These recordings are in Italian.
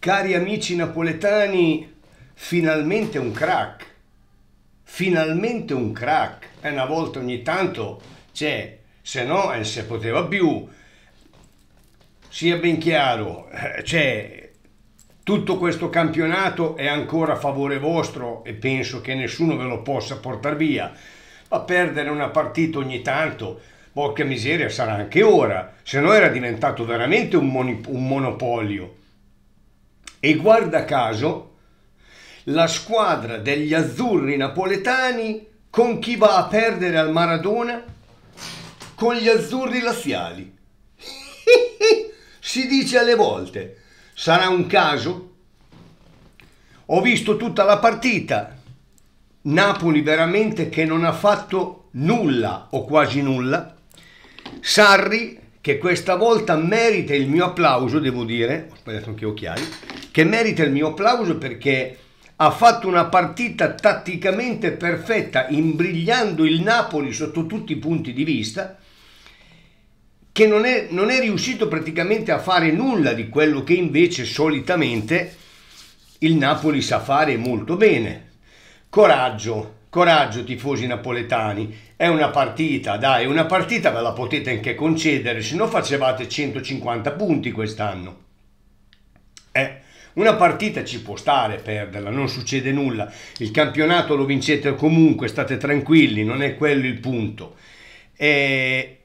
Cari amici napoletani, finalmente un crack. Finalmente un crack. E eh, una volta ogni tanto c'è, cioè, se no non eh, si poteva più. Sia ben chiaro, eh, c'è cioè, tutto questo campionato è ancora a favore vostro e penso che nessuno ve lo possa portare via. Ma perdere una partita ogni tanto, porca miseria, sarà anche ora, se no era diventato veramente un, un monopolio. E guarda caso, la squadra degli azzurri napoletani con chi va a perdere al Maradona? Con gli azzurri laziali. si dice alle volte, sarà un caso? Ho visto tutta la partita. Napoli veramente che non ha fatto nulla o quasi nulla. Sarri che questa volta merita il mio applauso, devo dire, ho sbagliato anche gli occhiali che merita il mio applauso perché ha fatto una partita tatticamente perfetta, imbrigliando il Napoli sotto tutti i punti di vista, che non è, non è riuscito praticamente a fare nulla di quello che invece solitamente il Napoli sa fare molto bene. Coraggio, coraggio tifosi napoletani, è una partita, dai, una partita ve la potete anche concedere, se no facevate 150 punti quest'anno. Una partita ci può stare perderla, non succede nulla, il campionato lo vincete comunque, state tranquilli, non è quello il punto. E, eh,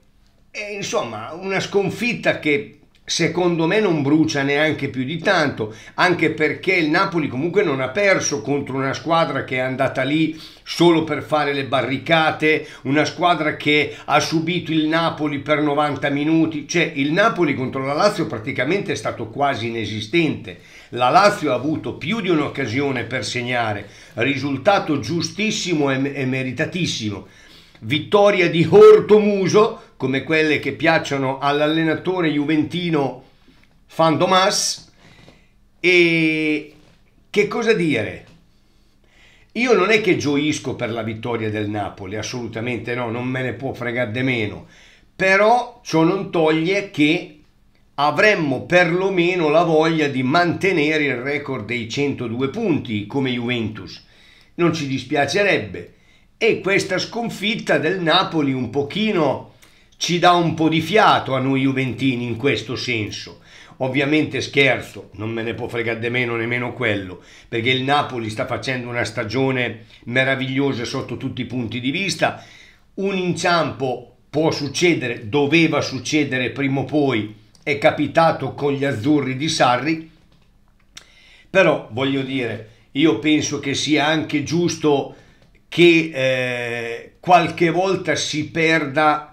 e eh, insomma, una sconfitta che secondo me non brucia neanche più di tanto, anche perché il Napoli comunque non ha perso contro una squadra che è andata lì solo per fare le barricate, una squadra che ha subito il Napoli per 90 minuti, cioè il Napoli contro la Lazio praticamente è stato quasi inesistente. La Lazio ha avuto più di un'occasione per segnare, risultato giustissimo e meritatissimo. Vittoria di Hortomuso come quelle che piacciono all'allenatore juventino Fandomas e che cosa dire? Io non è che gioisco per la vittoria del Napoli, assolutamente no, non me ne può fregare di meno, però ciò non toglie che avremmo perlomeno la voglia di mantenere il record dei 102 punti come Juventus. Non ci dispiacerebbe. E questa sconfitta del Napoli un pochino ci dà un po' di fiato a noi Juventini in questo senso. Ovviamente scherzo, non me ne può fregare di meno nemmeno quello, perché il Napoli sta facendo una stagione meravigliosa sotto tutti i punti di vista. Un inciampo può succedere, doveva succedere prima o poi, è capitato con gli azzurri di Sarri, però voglio dire, io penso che sia anche giusto che eh, qualche volta si perda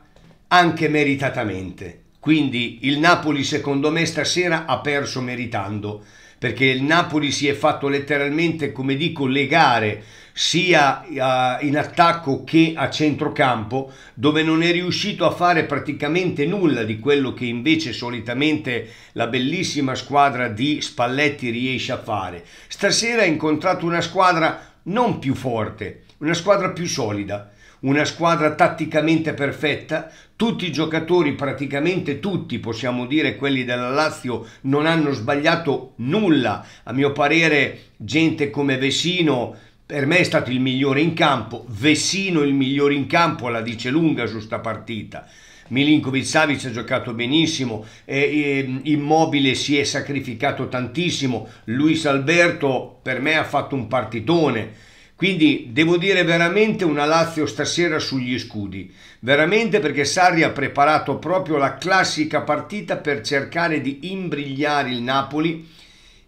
anche meritatamente. Quindi il Napoli secondo me stasera ha perso meritando, perché il Napoli si è fatto letteralmente, come dico, legare sia eh, in attacco che a centrocampo, dove non è riuscito a fare praticamente nulla di quello che invece solitamente la bellissima squadra di Spalletti riesce a fare. Stasera ha incontrato una squadra non più forte, una squadra più solida una squadra tatticamente perfetta, tutti i giocatori, praticamente tutti, possiamo dire quelli della Lazio, non hanno sbagliato nulla. A mio parere, gente come Vesino, per me è stato il migliore in campo, Vessino il migliore in campo, la dice lunga su sta partita. Milinkovic Savic ha giocato benissimo, eh, eh, Immobile si è sacrificato tantissimo, Luis Alberto per me ha fatto un partitone. Quindi devo dire veramente una Lazio stasera sugli scudi, veramente perché Sarri ha preparato proprio la classica partita per cercare di imbrigliare il Napoli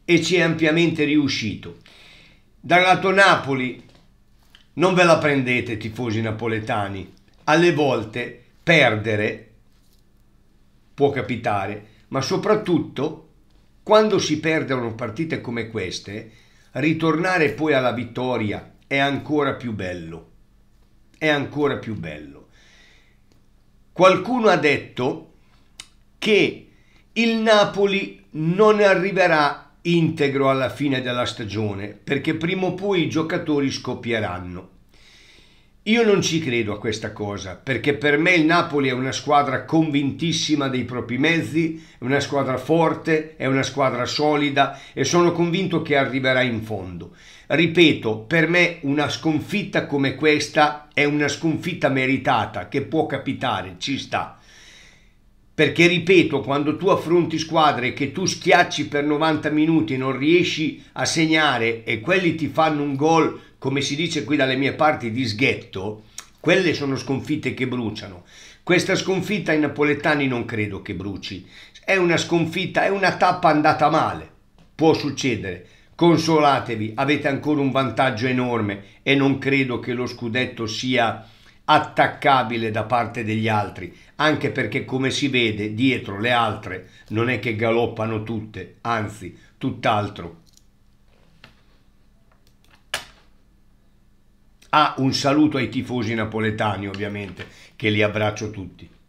e ci è ampiamente riuscito. Dal lato Napoli non ve la prendete tifosi napoletani, alle volte perdere può capitare, ma soprattutto quando si perdono partite come queste, ritornare poi alla vittoria è ancora più bello. È ancora più bello. Qualcuno ha detto che il Napoli non arriverà integro alla fine della stagione perché prima o poi i giocatori scoppieranno. Io non ci credo a questa cosa, perché per me il Napoli è una squadra convintissima dei propri mezzi, è una squadra forte, è una squadra solida e sono convinto che arriverà in fondo. Ripeto, per me una sconfitta come questa è una sconfitta meritata, che può capitare, ci sta perché ripeto, quando tu affronti squadre che tu schiacci per 90 minuti, e non riesci a segnare e quelli ti fanno un gol, come si dice qui dalle mie parti, di sghetto, quelle sono sconfitte che bruciano. Questa sconfitta ai napoletani non credo che bruci, è una sconfitta, è una tappa andata male, può succedere. Consolatevi, avete ancora un vantaggio enorme e non credo che lo scudetto sia attaccabile da parte degli altri, anche perché come si vede dietro le altre non è che galoppano tutte, anzi tutt'altro. Ah, un saluto ai tifosi napoletani ovviamente, che li abbraccio tutti.